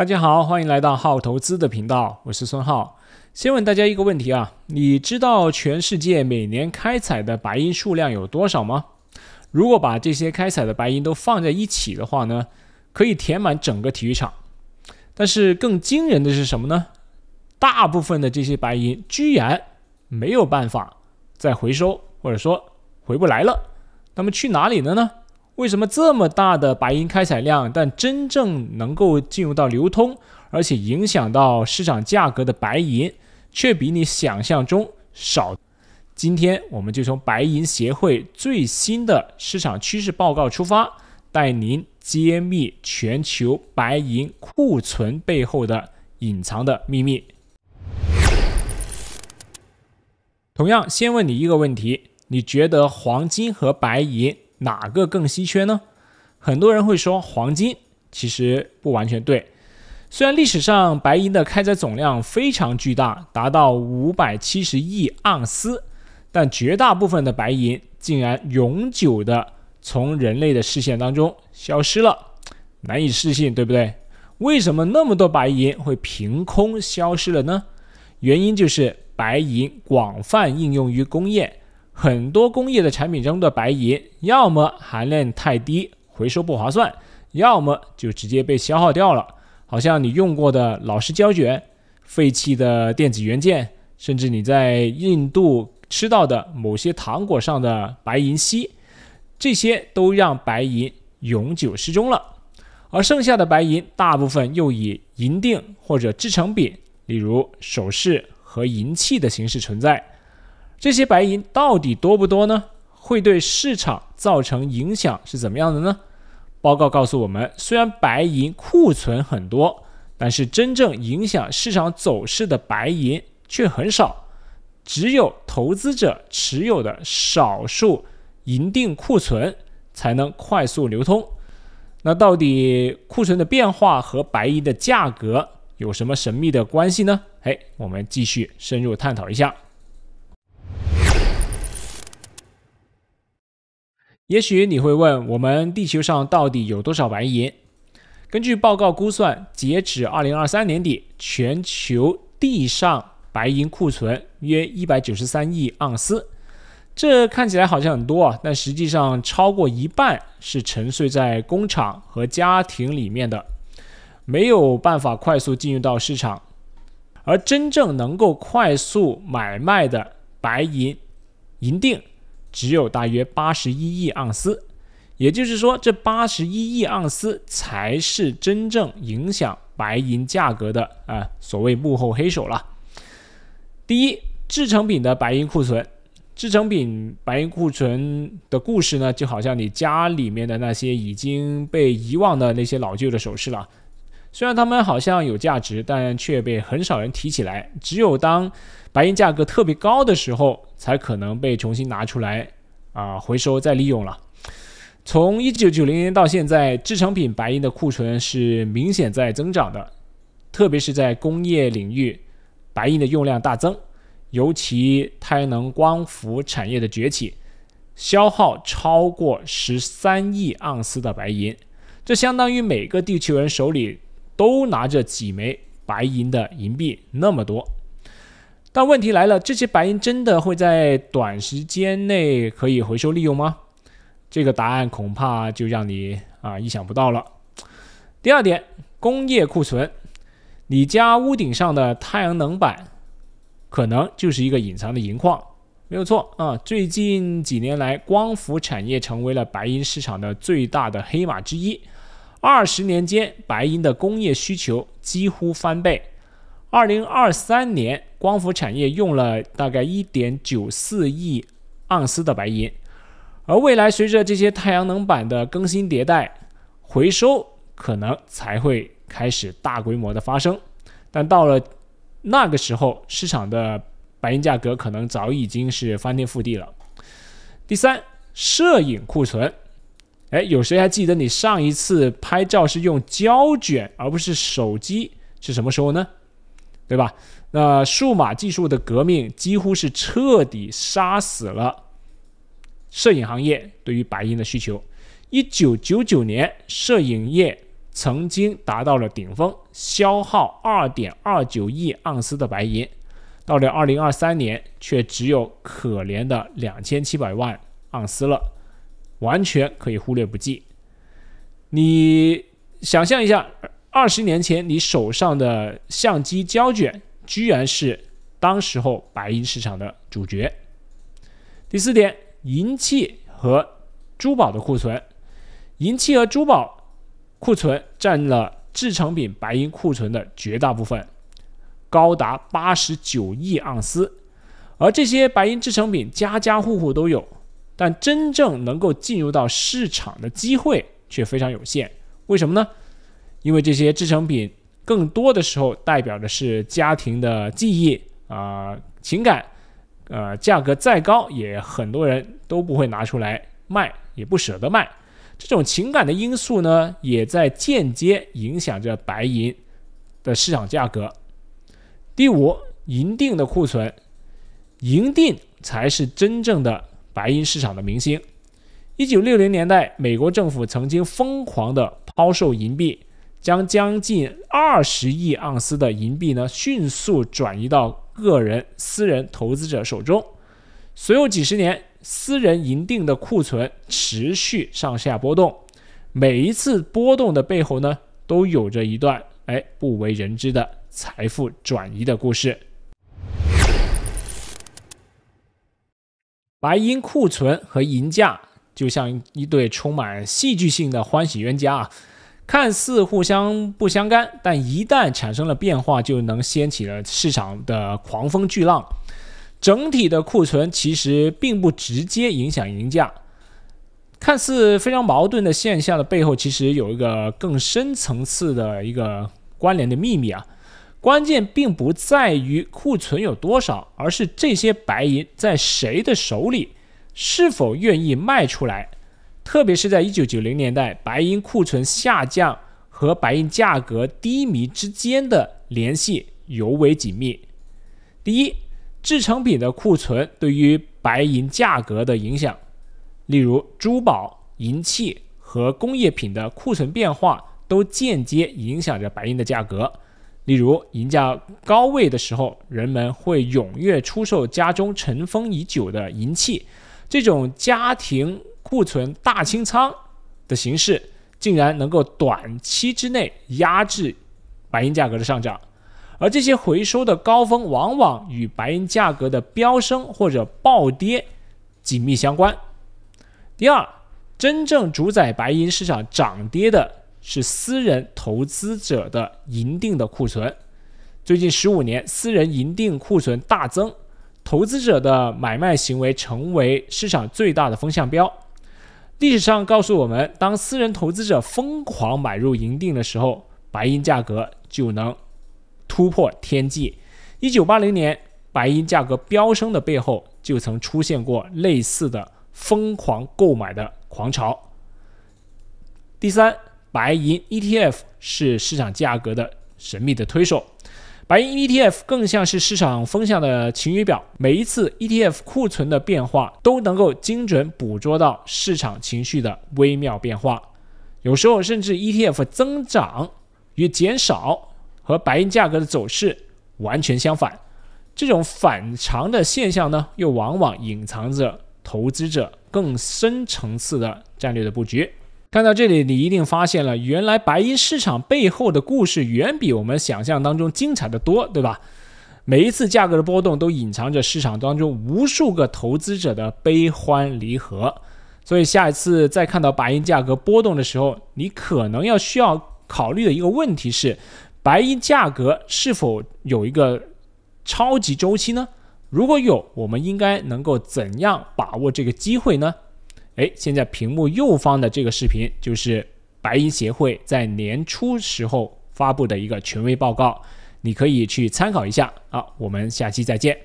大家好，欢迎来到浩投资的频道，我是孙浩。先问大家一个问题啊，你知道全世界每年开采的白银数量有多少吗？如果把这些开采的白银都放在一起的话呢，可以填满整个体育场。但是更惊人的是什么呢？大部分的这些白银居然没有办法再回收，或者说回不来了。那么去哪里了呢？为什么这么大的白银开采量，但真正能够进入到流通，而且影响到市场价格的白银，却比你想象中少？今天我们就从白银协会最新的市场趋势报告出发，带您揭秘全球白银库存背后的隐藏的秘密。同样，先问你一个问题：你觉得黄金和白银？哪个更稀缺呢？很多人会说黄金，其实不完全对。虽然历史上白银的开采总量非常巨大，达到五百七十亿盎司，但绝大部分的白银竟然永久的从人类的视线当中消失了，难以置信，对不对？为什么那么多白银会凭空消失了呢？原因就是白银广泛应用于工业。很多工业的产品中的白银，要么含量太低，回收不划算，要么就直接被消耗掉了。好像你用过的老式胶卷、废弃的电子元件，甚至你在印度吃到的某些糖果上的白银锡，这些都让白银永久失踪了。而剩下的白银，大部分又以银锭或者制成品，例如首饰和银器的形式存在。这些白银到底多不多呢？会对市场造成影响是怎么样的呢？报告告诉我们，虽然白银库存很多，但是真正影响市场走势的白银却很少，只有投资者持有的少数银锭库存才能快速流通。那到底库存的变化和白银的价格有什么神秘的关系呢？哎，我们继续深入探讨一下。也许你会问，我们地球上到底有多少白银？根据报告估算，截止二零二三年底，全球地上白银库存约一百九十三亿盎司。这看起来好像很多啊，但实际上超过一半是沉睡在工厂和家庭里面的，没有办法快速进入到市场。而真正能够快速买卖的白银银锭。只有大约八十一亿盎司，也就是说，这八十一亿盎司才是真正影响白银价格的啊，所谓幕后黑手了。第一，制成品的白银库存，制成品白银库存的故事呢，就好像你家里面的那些已经被遗忘的那些老旧的首饰了，虽然它们好像有价值，但却被很少人提起来。只有当白银价格特别高的时候。才可能被重新拿出来啊，回收再利用了。从一九九零年到现在，制成品白银的库存是明显在增长的，特别是在工业领域，白银的用量大增，尤其太阳能光伏产业的崛起，消耗超过十三亿盎司的白银，这相当于每个地球人手里都拿着几枚白银的银币那么多。但问题来了：这些白银真的会在短时间内可以回收利用吗？这个答案恐怕就让你啊意想不到了。第二点，工业库存，你家屋顶上的太阳能板可能就是一个隐藏的银矿，没有错啊！最近几年来，光伏产业成为了白银市场的最大的黑马之一。二十年间，白银的工业需求几乎翻倍。二零二三年。光伏产业用了大概一点九四亿盎司的白银，而未来随着这些太阳能板的更新迭代，回收可能才会开始大规模的发生，但到了那个时候，市场的白银价格可能早已经是翻天覆地了。第三，摄影库存，哎，有谁还记得你上一次拍照是用胶卷而不是手机是什么时候呢？对吧？那数码技术的革命几乎是彻底杀死了摄影行业对于白银的需求。一九九九年，摄影业曾经达到了顶峰，消耗二点二九亿盎司的白银；到了二零二三年，却只有可怜的两千七百万盎司了，完全可以忽略不计。你想象一下，二十年前你手上的相机胶卷。居然是当时候白银市场的主角。第四点，银器和珠宝的库存，银器和珠宝库存占了制成品白银库存的绝大部分，高达八十九亿盎司。而这些白银制成品家家户户都有，但真正能够进入到市场的机会却非常有限。为什么呢？因为这些制成品。更多的时候，代表的是家庭的记忆啊、情感，呃，价格再高，也很多人都不会拿出来卖，也不舍得卖。这种情感的因素呢，也在间接影响着白银的市场价格。第五，银锭的库存，银锭才是真正的白银市场的明星。一九六零年代，美国政府曾经疯狂的抛售银币。将将近二十亿盎司的银币呢，迅速转移到个人、私人投资者手中。随后几十年，私人银锭的库存持续上下波动，每一次波动的背后呢，都有着一段哎不为人知的财富转移的故事。白银库存和银价就像一对充满戏剧性的欢喜冤家啊。看似互相不相干，但一旦产生了变化，就能掀起了市场的狂风巨浪。整体的库存其实并不直接影响银价。看似非常矛盾的现象的背后，其实有一个更深层次的一个关联的秘密啊。关键并不在于库存有多少，而是这些白银在谁的手里，是否愿意卖出来。特别是在一九九零年代，白银库存下降和白银价格低迷之间的联系尤为紧密。第一，制成品的库存对于白银价格的影响，例如珠宝、银器和工业品的库存变化都间接影响着白银的价格。例如，银价高位的时候，人们会踊跃出售家中尘封已久的银器，这种家庭。库存大清仓的形式竟然能够短期之内压制白银价格的上涨，而这些回收的高峰往往与白银价格的飙升或者暴跌紧密相关。第二，真正主宰白银市场涨跌的是私人投资者的银锭的库存。最近十五年，私人银锭库存大增，投资者的买卖行为成为市场最大的风向标。历史上告诉我们，当私人投资者疯狂买入银锭的时候，白银价格就能突破天际。一九八零年，白银价格飙升的背后，就曾出现过类似的疯狂购买的狂潮。第三，白银 ETF 是市场价格的神秘的推手。白银 ETF 更像是市场风向的晴雨表，每一次 ETF 库存的变化都能够精准捕捉到市场情绪的微妙变化。有时候，甚至 ETF 增长与减少和白银价格的走势完全相反。这种反常的现象呢，又往往隐藏着投资者更深层次的战略的布局。看到这里，你一定发现了，原来白银市场背后的故事远比我们想象当中精彩的多，对吧？每一次价格的波动都隐藏着市场当中无数个投资者的悲欢离合。所以下一次再看到白银价格波动的时候，你可能要需要考虑的一个问题是，白银价格是否有一个超级周期呢？如果有，我们应该能够怎样把握这个机会呢？哎，现在屏幕右方的这个视频就是白银协会在年初时候发布的一个权威报告，你可以去参考一下。啊。我们下期再见。